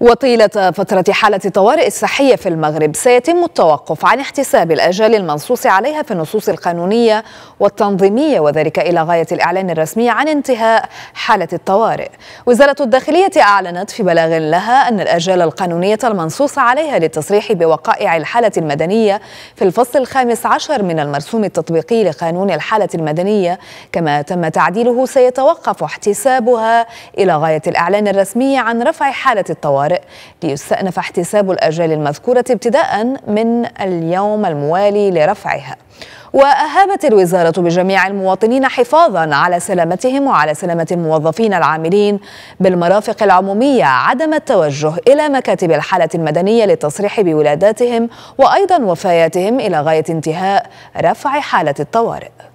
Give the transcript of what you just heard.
وطيلة فترة حالة الطوارئ الصحية في المغرب سيتم التوقف عن احتساب الأجال المنصوص عليها في النصوص القانونية والتنظيمية وذلك إلى غاية الإعلان الرسمي عن انتهاء حالة الطوارئ وزارة الداخلية أعلنت في بلاغ لها أن الأجال القانونية المنصوص عليها للتصريح بوقائع الحالة المدنية في الفصل الخامس عشر من المرسوم التطبيقي لقانون الحالة المدنية كما تم تعديله سيتوقف احتسابها إلى غاية الإعلان الرسمي عن رفع حالة حالة الطوارئ ليستأنف احتساب الأجال المذكورة ابتداء من اليوم الموالي لرفعها وأهابت الوزارة بجميع المواطنين حفاظا على سلامتهم وعلى سلامة الموظفين العاملين بالمرافق العمومية عدم التوجه إلى مكاتب الحالة المدنية للتصريح بولاداتهم وأيضا وفاياتهم إلى غاية انتهاء رفع حالة الطوارئ